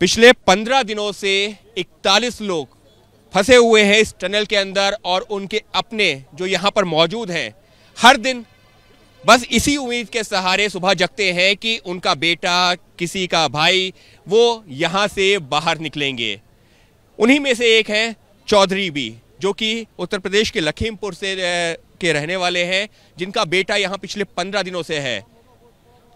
पिछले पंद्रह दिनों से इकतालीस लोग फंसे हुए हैं इस टनल के अंदर और उनके अपने जो यहाँ पर मौजूद हैं हर दिन बस इसी उम्मीद के सहारे सुबह जगते हैं कि उनका बेटा किसी का भाई वो यहाँ से बाहर निकलेंगे उन्हीं में से एक हैं चौधरी भी जो कि उत्तर प्रदेश के लखीमपुर से के रहने वाले हैं जिनका बेटा यहाँ पिछले पंद्रह दिनों से है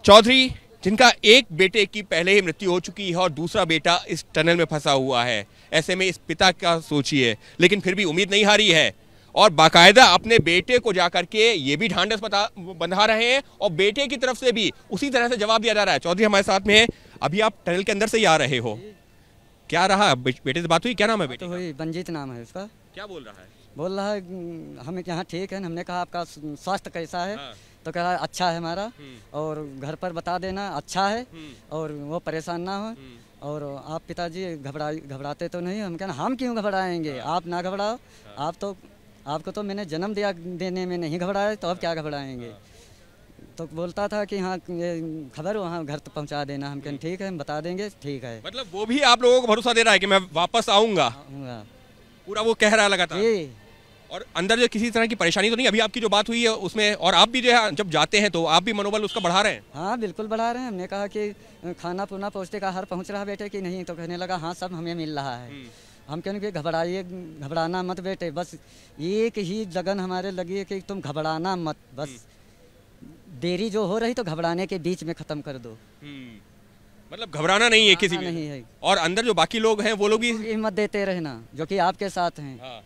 चौधरी जिनका एक बेटे की पहले ही मृत्यु हो चुकी है और दूसरा बेटा इस टनल में फंसा हुआ है ऐसे में इस पिता का सोचिए लेकिन फिर भी उम्मीद नहीं हारी है और बाकायदा अपने बेटे को जाकर के ये भी ढांढस बंधा रहे हैं और बेटे की तरफ से भी उसी तरह से जवाब दिया जा रहा है चौधरी हमारे साथ में है अभी आप टनल के अंदर से ही आ रहे हो क्या रहा बेटे से बात हुई क्या नाम है बेटे तो बंजीत नाम है उसका क्या बोल रहा है बोल रहा है हमें यहाँ ठीक है हमने कहा आपका स्वास्थ्य कैसा है हाँ। तो कह रहा अच्छा है हमारा हम्म। और घर पर बता देना अच्छा है हम्म। और वो परेशान ना हो हम्म। और आप पिताजी घबरा घबराते तो नहीं हम कहना हम क्यों घबराएंगे हाँ। आप ना घबराओ हाँ। आप तो आपको तो मैंने जन्म दिया देने में नहीं घबराए तो अब क्या हाँ। घबराएंगे तो बोलता था कि हाँ खबर वहाँ घर तो पहुँचा देना हम कहें ठीक है हम बता देंगे ठीक है मतलब वो भी आप लोगों को भरोसा दे रहा है कि मैं वापस आऊँगा पूरा वो कह रहा लगा जी और अंदर जो किसी तरह की परेशानी तो नहीं अभी आपकी जो बात हुई है उसमें और आप भी जो है जब जाते हैं तो आप भी मनोबल उसका बढ़ा रहे हैं हाँ बिल्कुल बढ़ा रहे हैं हमने कहा कि खाना पुना पहुँचते का हर पहुँच रहा बेटे कि नहीं तो कहने लगा हाँ सब हमें मिल रहा है हम्म। हम कहने कि घबराइए घबराना मत बेटे बस एक ही जगन हमारे लगी है कि तुम घबराना मत बस हम्म। देरी जो हो रही तो घबराने के बीच में ख़त्म कर दो हम्म। मतलब घबराना नहीं है किसी भी नहीं है और अंदर जो बाकी लोग हैं वो लोग भी हिम्मत देते रहना जो कि आपके साथ हैं हाँ।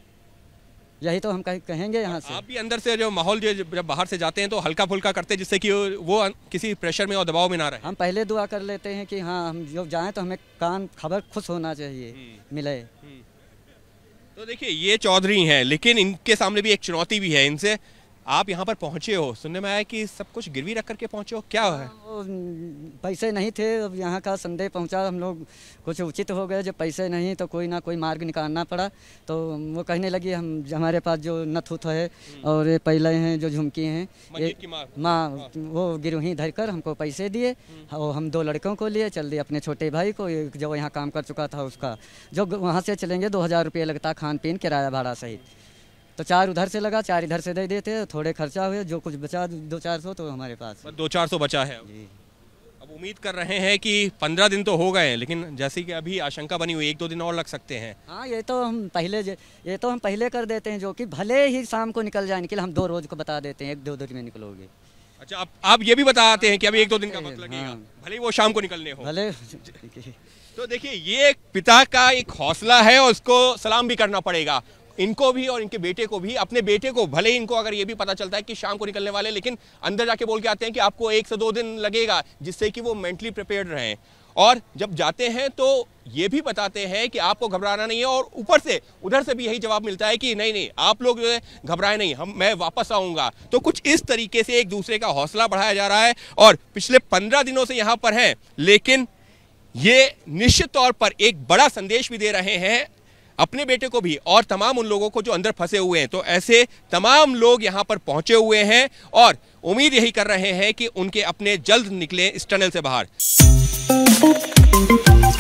यही तो हम कहेंगे यहाँ से आप भी अंदर से जो माहौल जो जब बाहर से जाते हैं तो हल्का फुल्का करते हैं जिससे कि वो किसी प्रेशर में और दबाव में ना रहे हम पहले दुआ कर लेते हैं कि हाँ हम जो जाएँ तो हमें कान खबर खुश होना चाहिए हम्म। मिले हम्म। तो देखिए ये चौधरी हैं लेकिन इनके सामने भी एक चुनौती भी है इनसे आप यहाँ पर पहुँचे हो सुनने में आया कि सब कुछ गिरवी रख करके पहुँचे हो क्या है हाँ, पैसे नहीं थे अब यहाँ का संदेह पहुँचा हम लोग कुछ उचित हो गए जब पैसे नहीं तो कोई ना कोई मार्ग निकालना पड़ा तो वो कहने लगी हम हमारे पास जो नथुथ है हम्म। और ये पहले हैं जो झुमकी हैं माँ हाँ। वो गिरवी धर कर हमको पैसे दिए हम्म। और हम दो लड़कों को लिए चल दिए अपने छोटे भाई को जो यहाँ काम कर चुका था उसका जो वहाँ से चलेंगे दो हज़ार रुपये लगता खान पीन किराया भाड़ा सहित तो चार उधर से लगा चार इधर से दे देते थोड़े खर्चा हुए जो कुछ बचा दो चार सौ तो हमारे पास दो चार सौ बचा है जी अब उम्मीद कर रहे हैं कि पंद्रह दिन तो हो गए लेकिन जैसे कि अभी आशंका बनी हुई एक दो दिन और लग सकते हैं हाँ ये तो हम पहले ये तो हम पहले कर देते हैं जो कि भले ही शाम को निकल जाए निकल हम दो रोज को बता देते हैं एक दो दिन में निकलोगे अच्छा आप आप ये भी बताते हैं कि अभी एक दो दिन का वक्त मतलब लगेगा हाँ। भले वो शाम को निकलने हो भले तो देखिए ये पिता का एक हौसला है और उसको सलाम भी करना पड़ेगा इनको भी और इनके बेटे को भी अपने बेटे को भले ही इनको अगर ये भी पता चलता है कि शाम को निकलने वाले लेकिन अंदर जाके बोल के आते हैं कि आपको एक से दो दिन लगेगा जिससे कि वो मेंटली प्रिपेयर रहें और जब जाते हैं तो ये भी बताते हैं कि आपको घबराना नहीं है और ऊपर से उधर से भी यही जवाब मिलता है कि नहीं नहीं आप लोग जो है घबराए नहीं हम मैं वापस आऊँगा तो कुछ इस तरीके से एक दूसरे का हौसला बढ़ाया जा रहा है और पिछले पंद्रह दिनों से यहाँ पर हैं लेकिन ये निश्चित तौर पर एक बड़ा संदेश भी दे रहे हैं अपने बेटे को भी और तमाम उन लोगों को जो अंदर फंसे हुए हैं तो ऐसे तमाम लोग यहाँ पर पहुंचे हुए हैं और उम्मीद यही कर रहे हैं कि उनके अपने जल्द निकले इस टनल से बाहर